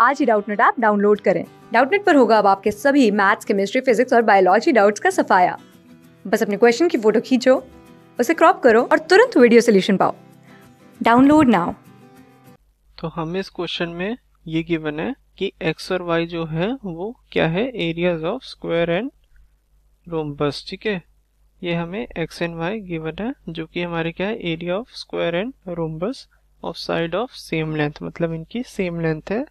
आज ही Doubtnut app download करें डाउटनेट पर होगा अब आपके सभी मैथ्स केमिस्ट्री फिजिक्स और बायोलॉजी डाउट्स का सफाया बस अपने क्वेश्चन की फोटो खींचो उसे क्रॉप करो और तुरंत वीडियो सोल्यूशन पाओ डाउनलोड नाउ तो हम इस क्वेश्चन में ये गिवन है कि x और y जो है वो क्या है areas of square and rhombus ठीक है ये हमें x एंड y गिवन है जो कि हमारे क्या है area of square and rhombus of side of same length मतलब इनकी सेम लेंथ है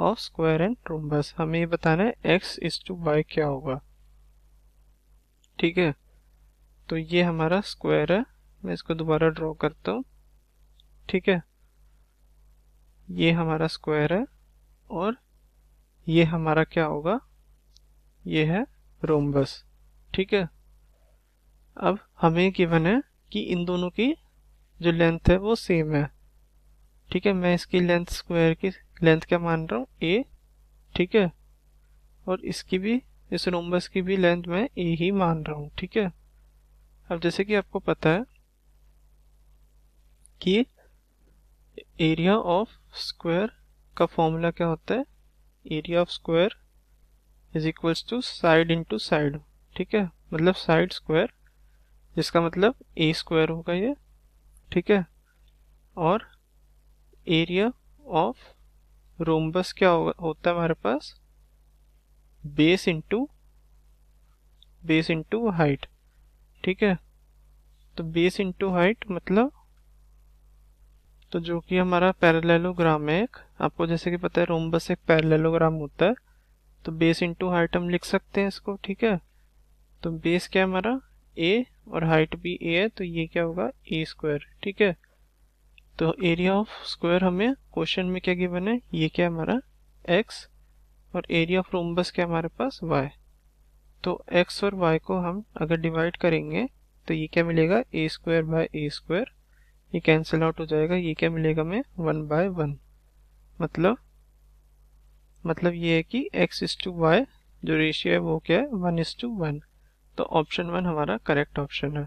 ऑफ स्क्वायर एंड रोम्बस हमें ये बताना है एक्स इज टू वाई क्या होगा ठीक है तो ये हमारा स्क्वायर है मैं इसको दोबारा ड्रॉ करता हूँ ठीक है ये हमारा स्क्वायर है और ये हमारा क्या होगा ये है रोम्बस ठीक है अब हमें गिवन है कि इन दोनों की जो लेंथ है वो सेम है ठीक है मैं इसकी लेंथ स्क्वायर की लेंथ क्या मान रहा हूँ ए ठीक है और इसकी भी इस रोमबस की भी लेंथ मैं ए ही मान रहा हूँ ठीक है अब जैसे कि आपको पता है कि एरिया ऑफ स्क्वायर का फॉर्मूला क्या होता है area of square is equals to side into side ठीक है मतलब साइड स्क्वायर जिसका मतलब ए स्क्वायर होगा ये ठीक है और एरिया ऑफ रोमबस क्या होगा होता है हमारे पास base into base into height ठीक है तो बेस इंटू हाइट मतलब तो जो कि हमारा पैरेललोग्राम है एक आपको जैसे कि पता है रोमबस एक पैरेललोग्राम होता है तो बेस इंटू हाइट हम लिख सकते हैं इसको ठीक है तो बेस क्या है हमारा ए और हाइट भी ए है तो ये क्या होगा ए स्क्वायर ठीक है तो एरिया ऑफ स्क्वायर हमें क्वेश्चन में क्या गिवन है ये क्या हमारा एक्स और एरिया ऑफ रोमबस क्या हमारे पास वाई तो एक्स और वाई को हम अगर डिवाइड करेंगे तो ये क्या मिलेगा a square by a square ये कैंसिल आउट हो जाएगा ये क्या मिलेगा हमें वन बाय वन मतलब मतलब ये है कि एक्स इज टू वाई जो रेशियो है वो क्या है वन इज टू वन तो ऑप्शन वन हमारा करेक्ट ऑप्शन है